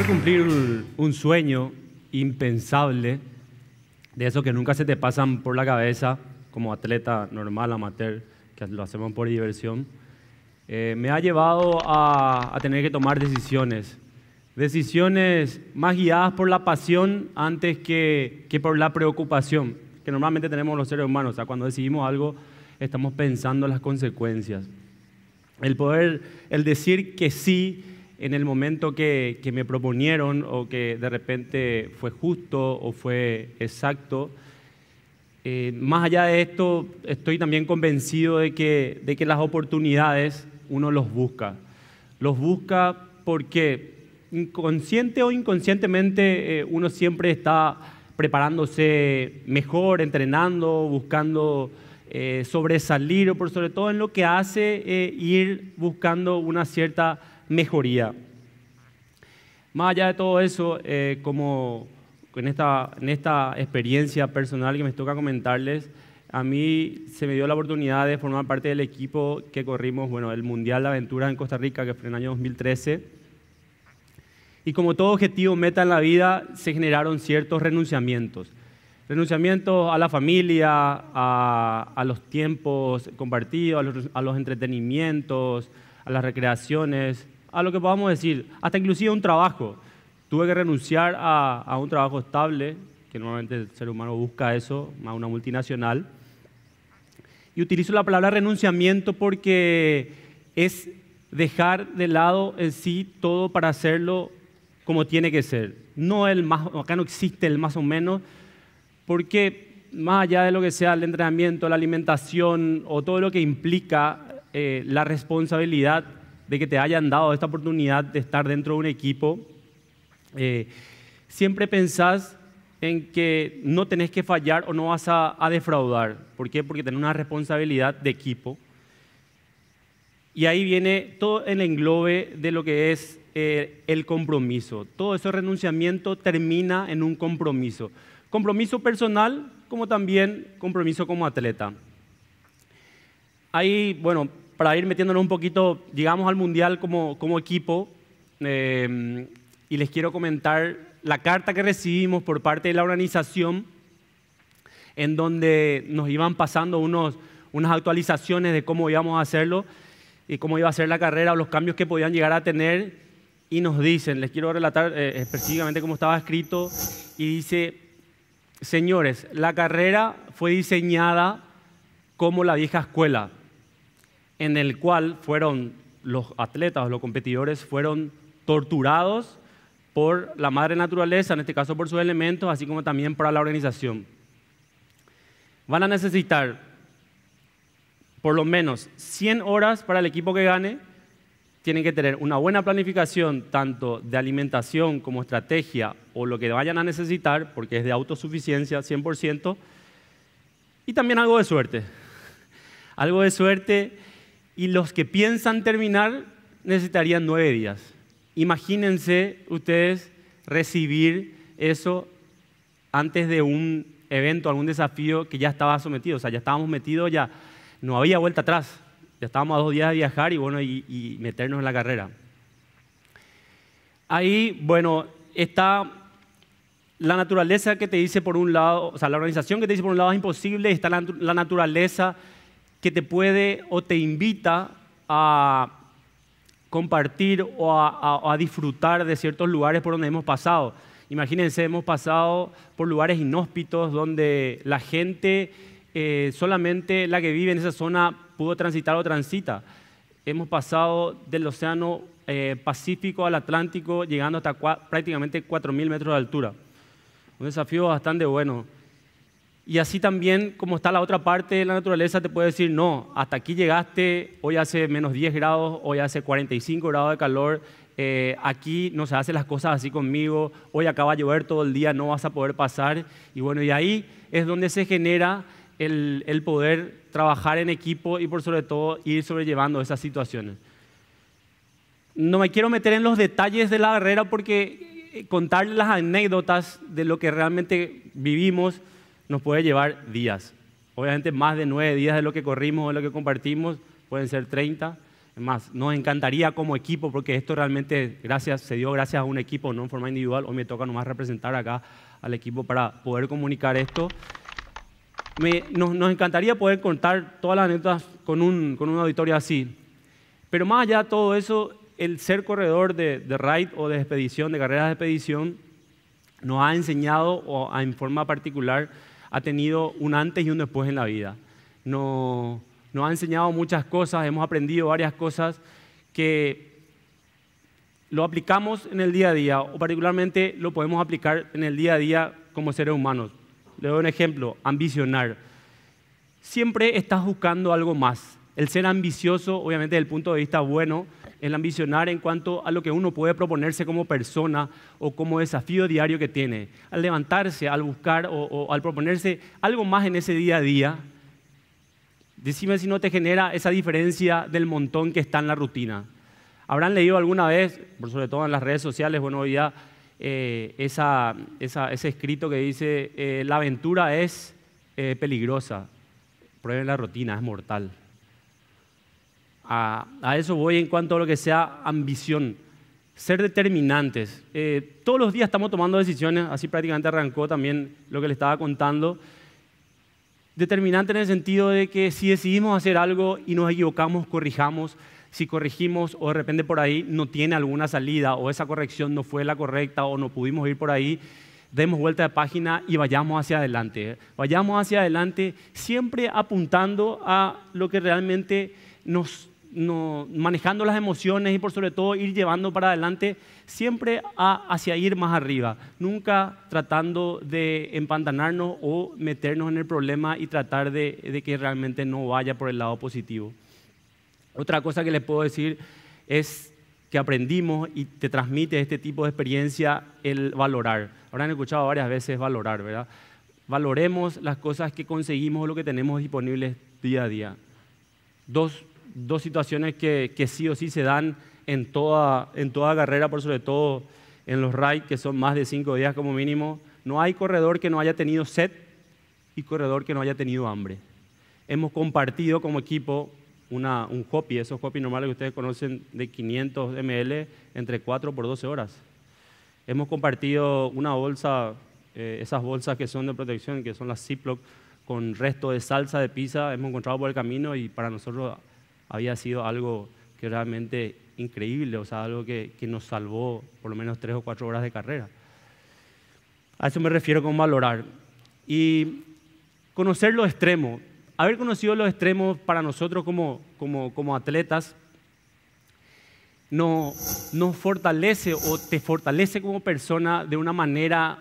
poder cumplir un, sueño impensable, de eso que nunca se te pasan por la cabeza como atleta normal, amateur, que lo hacemos por diversión, eh, me ha llevado a, a tener que tomar decisiones. Decisiones más guiadas por la pasión antes que, que por la preocupación, que normalmente tenemos los seres humanos. O sea, cuando decidimos algo, estamos pensando las consecuencias. El poder, el decir que sí en el momento que, me proponieron o que de repente fue justo o fue exacto. Eh, más allá de esto, estoy también convencido de que, de que las oportunidades uno los busca. Los busca porque inconsciente o inconscientemente eh, uno siempre está preparándose mejor, entrenando, buscando eh, sobresalir o por sobre todo en lo que hace ir buscando una cierta mejoría. Más allá de todo eso, eh, como en esta, en esta experiencia personal que me toca comentarles, a mí se me dio la oportunidad de formar parte del equipo que corrimos, bueno, el Mundial de Aventuras en Costa Rica, que fue en el año 2013. Y como todo objetivo, meta en la vida, se generaron ciertos renunciamientos. Renunciamientos a la familia, a, a los tiempos compartidos, a los, a los entretenimientos, a las recreaciones, a lo que podamos decir, hasta inclusive un trabajo. Tuve que renunciar a, un trabajo estable, que normalmente el ser humano busca eso, más una multinacional. Y utilizo la palabra renunciamiento porque es dejar de lado en sí todo para hacerlo como tiene que ser. No el más, acá no existe el más o menos, porque más allá de lo que sea el entrenamiento, la alimentación o todo lo que implica eh, la responsabilidad de que te hayan dado esta oportunidad de estar dentro de un equipo. Eh, siempre pensás en que no tenés que fallar o no vas a, defraudar. ¿Por qué? Porque tenés una responsabilidad de equipo. Y ahí viene todo el englobe de lo que es eh, el compromiso. Todo ese renunciamiento termina en un compromiso. Compromiso personal como también compromiso como atleta. Ahí, bueno, para ir metiéndonos un poquito, llegamos al Mundial como, equipo eh, y les quiero comentar la carta que recibimos por parte de la organización en donde nos iban pasando unas actualizaciones de cómo íbamos a hacerlo y cómo iba a ser la carrera o los cambios que podían llegar a tener y nos dicen, les quiero relatar eh, específicamente cómo estaba escrito y dice, señores, la carrera fue diseñada como la vieja escuela, en el cual fueron los atletas, los competidores, fueron torturados por la madre naturaleza, en este caso por sus elementos, así como también para la organización. Van a necesitar por lo menos 100 horas para el equipo que gane. Tienen que tener una buena planificación tanto de alimentación como estrategia o lo que vayan a necesitar, porque es de autosuficiencia 100%. Y también algo de suerte. Algo de suerte y los que piensan terminar necesitarían nueve días. Imagínense ustedes recibir eso antes de un evento, algún desafío que ya estaba sometido. O sea, ya estábamos metidos, ya no había vuelta atrás. Ya estábamos a dos días de viajar y, bueno, y, meternos en la carrera. Ahí, bueno, está la naturaleza que te dice por un lado, o sea, la organización que te dice por un lado es imposible, está la naturaleza que te puede o te invita a compartir o a, disfrutar de ciertos lugares por donde hemos pasado. Imagínense, hemos pasado por lugares inhóspitos donde la gente, eh, solamente la que vive en esa zona pudo transitar o transita. Hemos pasado del océano eh, Pacífico al Atlántico, llegando hasta prácticamente 4.000 metros de altura. Un desafío bastante bueno. Y así también, como está la otra parte de la naturaleza, te puede decir, no, hasta aquí llegaste, hoy hace menos 10 grados, hoy hace 45 grados de calor, eh, aquí no se hacen las cosas así conmigo, hoy acaba de llover todo el día, no vas a poder pasar. Y bueno, y ahí es donde se genera el, el poder trabajar en equipo y por sobre todo ir sobrellevando esas situaciones. No me quiero meter en los detalles de la barrera porque eh, contar las anécdotas de lo que realmente vivimos, nos puede llevar días. Obviamente más de nueve días de lo que corrimos, de lo que compartimos, pueden ser 30. Más, nos encantaría como equipo, porque esto realmente gracias, se dio gracias a un equipo, no en forma individual. Hoy me toca nomás representar acá al equipo para poder comunicar esto. nos, encantaría poder contar todas las anécdotas con, un, con así. Pero más allá de todo eso, el ser corredor de, de ride o de expedición, de carreras de expedición, nos ha enseñado, en forma particular, ha tenido un antes y un después en la vida. Nos, ha enseñado muchas cosas, hemos aprendido varias cosas que lo aplicamos en el día a día o particularmente lo podemos aplicar en el día a día como seres humanos. Le doy un ejemplo, ambicionar. Siempre estás buscando algo más, el ser ambicioso, obviamente desde el punto de vista bueno, el ambicionar en cuanto a lo que uno puede proponerse como persona o como desafío diario que tiene. Al levantarse, al buscar o, al proponerse algo más en ese día a día, decime si no te genera esa diferencia del montón que está en la rutina. Habrán leído alguna vez, sobre todo en las redes sociales, bueno, hoy eh, ese escrito que dice, eh, la aventura es eh, peligrosa, prueben la rutina, es mortal a, eso voy en cuanto a lo que sea ambición, ser determinantes. Eh, todos los días estamos tomando decisiones, así prácticamente arrancó también lo que le estaba contando. Determinante en el sentido de que si decidimos hacer algo y nos equivocamos, corrijamos. Si corregimos o de repente por ahí no tiene alguna salida o esa corrección no fue la correcta o no pudimos ir por ahí, demos vuelta de página y vayamos hacia adelante. Vayamos hacia adelante siempre apuntando a lo que realmente nos manejando las emociones y por sobre todo ir llevando para adelante siempre hacia ir más arriba, nunca tratando de empantanarnos o meternos en el problema y tratar de, de que realmente no vaya por el lado positivo. Otra cosa que les puedo decir es que aprendimos y te transmite este tipo de experiencia el valorar. Habrán escuchado varias veces valorar, ¿verdad? Valoremos las cosas que conseguimos o lo que tenemos disponibles día a día. Dos, dos situaciones que, que, sí o sí se dan en toda, en toda carrera, por sobre todo en los rides, que son más de cinco días como mínimo. No hay corredor que no haya tenido sed y corredor que no haya tenido hambre. Hemos compartido como equipo una, un hopi, esos hopi normales que ustedes conocen de 500 ml entre 4 por 12 horas. Hemos compartido una bolsa, eh, esas bolsas que son de protección, que son las Ziploc, con resto de salsa de pizza, hemos encontrado por el camino y para nosotros había sido algo que realmente increíble, o sea, algo que, nos salvó por lo menos tres o cuatro horas de carrera. A eso me refiero con valorar. Y conocer los extremos. Haber conocido los extremos para nosotros como, como atletas no, nos fortalece o te fortalece como persona de una manera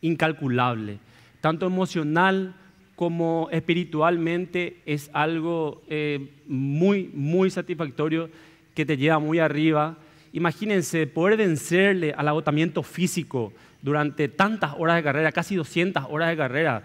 incalculable, tanto emocional como espiritualmente es algo eh, muy, muy satisfactorio que te lleva muy arriba. Imagínense poder vencerle al agotamiento físico durante tantas horas de carrera, casi 200 horas de carrera.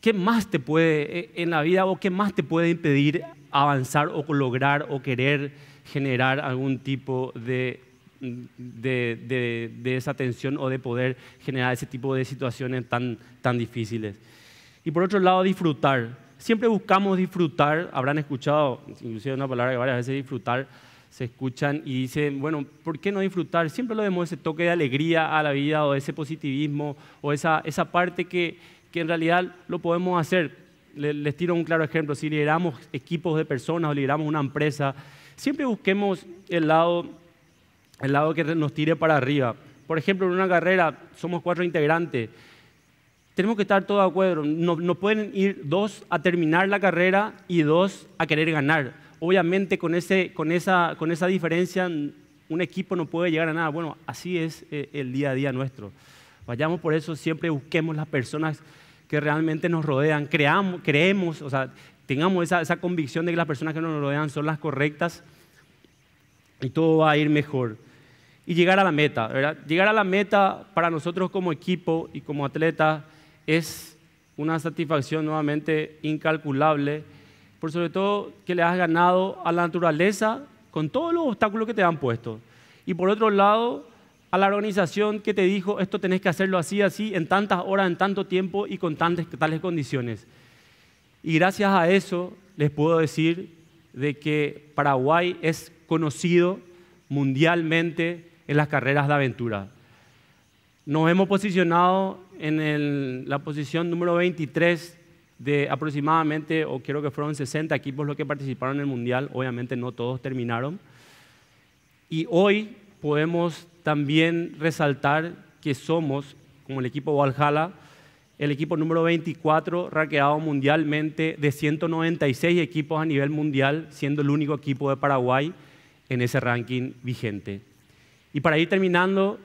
¿Qué más te puede eh, en la vida o qué más te puede impedir avanzar o lograr o querer generar algún tipo de, de, esa tensión o de poder generar ese tipo de situaciones tan difíciles? y por otro lado disfrutar. Siempre buscamos disfrutar, habrán escuchado, inclusive una palabra que varias veces disfrutar, se escuchan y dicen, bueno, ¿por qué no disfrutar? Siempre lo vemos ese toque de alegría a la vida o ese positivismo o esa, esa parte que, que en realidad lo podemos hacer. Les tiro un claro ejemplo, si lideramos equipos de personas o lideramos una empresa, siempre busquemos el lado, el lado que nos tire para arriba. Por ejemplo, en una carrera somos cuatro integrantes tenemos que estar todos de acuerdo. No, pueden ir dos a terminar la carrera y dos a querer ganar. Obviamente con, ese, con, esa, con esa diferencia un equipo no puede llegar a nada. Bueno, así es eh, el día a día nuestro. Vayamos por eso, siempre busquemos las personas que realmente nos rodean, creamos, creemos, o sea, tengamos esa, esa convicción de que las personas que nos rodean son las correctas y todo va a ir mejor. Y llegar a la meta, ¿verdad? Llegar a la meta para nosotros como equipo y como atleta es una satisfacción nuevamente incalculable, por sobre todo que le has ganado a la naturaleza con todos los obstáculos que te han puesto. Y por otro lado, a la organización que te dijo, esto tenés que hacerlo así, así, en tantas horas, en tanto tiempo y con tantas, tales condiciones. Y gracias a eso les puedo decir de que Paraguay es conocido mundialmente en las carreras de aventura. Nos hemos posicionado en la posición número 23 de aproximadamente, o creo que fueron 60 equipos los que participaron en el Mundial, obviamente no todos terminaron. Y hoy podemos también resaltar que somos, como el equipo Valhalla, el equipo número 24 raqueado mundialmente de 196 equipos a nivel mundial, siendo el único equipo de Paraguay en ese ranking vigente. Y para ir terminando,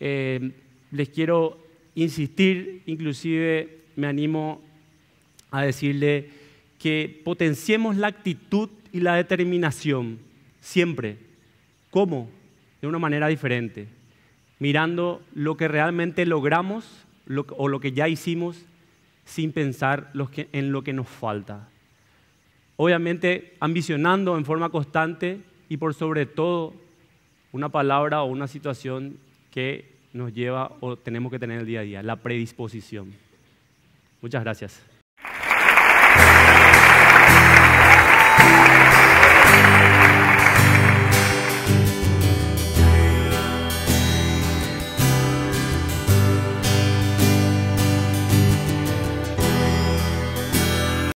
eh, les quiero insistir, inclusive me animo a decirle que potenciemos la actitud y la determinación siempre. ¿Cómo? De una manera diferente, mirando lo que realmente logramos o lo que ya hicimos sin pensar en lo que nos falta. Obviamente ambicionando en forma constante y por sobre todo una palabra o una situación que nos lleva o tenemos que tener el día a día, la predisposición. Muchas gracias.